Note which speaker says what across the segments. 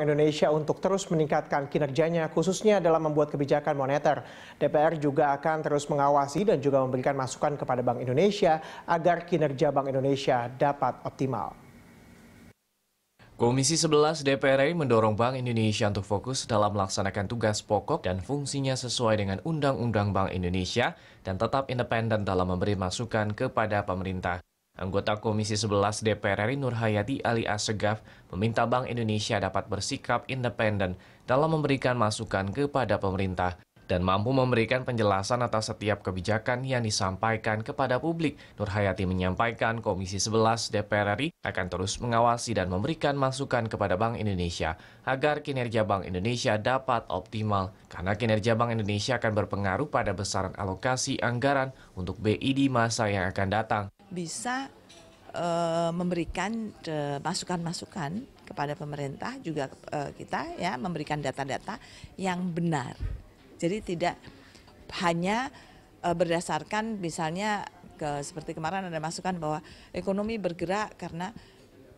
Speaker 1: Indonesia untuk terus meningkatkan kinerjanya khususnya dalam membuat kebijakan moneter. DPR juga akan terus mengawasi dan juga memberikan masukan kepada Bank Indonesia agar kinerja Bank Indonesia dapat optimal.
Speaker 2: Komisi 11 DPR RI mendorong Bank Indonesia untuk fokus dalam melaksanakan tugas pokok dan fungsinya sesuai dengan Undang-Undang Bank Indonesia dan tetap independen dalam memberi masukan kepada pemerintah. Anggota Komisi 11 DPR RI Nurhayati Ali Assegaf meminta Bank Indonesia dapat bersikap independen dalam memberikan masukan kepada pemerintah dan mampu memberikan penjelasan atas setiap kebijakan yang disampaikan kepada publik. Nurhayati menyampaikan Komisi 11 DPR RI akan terus mengawasi dan memberikan masukan kepada Bank Indonesia agar kinerja Bank Indonesia dapat optimal karena kinerja Bank Indonesia akan berpengaruh pada besaran alokasi anggaran untuk BI di masa yang akan datang
Speaker 3: bisa e, memberikan eh, masukan-masukan kepada pemerintah juga e, kita ya memberikan data-data yang benar. Jadi tidak hanya e, berdasarkan misalnya ke, seperti kemarin ada masukan bahwa ekonomi bergerak karena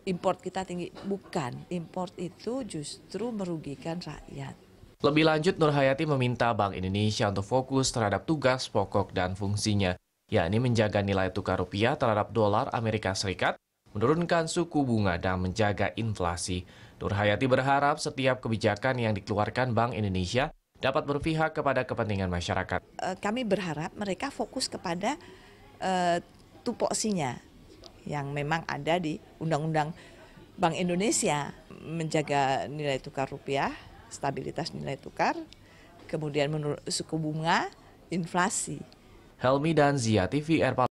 Speaker 3: import kita tinggi. Bukan, import itu justru merugikan rakyat.
Speaker 2: Lebih lanjut, Nur Hayati meminta Bank Indonesia untuk fokus terhadap tugas pokok dan fungsinya yakni menjaga nilai tukar rupiah terhadap dolar Amerika Serikat, menurunkan suku bunga, dan menjaga inflasi. Nur Hayati berharap setiap kebijakan yang dikeluarkan Bank Indonesia dapat berpihak kepada kepentingan masyarakat. E,
Speaker 3: kami berharap mereka fokus kepada uh, tupoksinya yang memang ada di Undang-Undang Bank Indonesia menjaga nilai tukar rupiah, stabilitas nilai tukar, kemudian menurut suku bunga, inflasi
Speaker 2: helmi dan zia tv air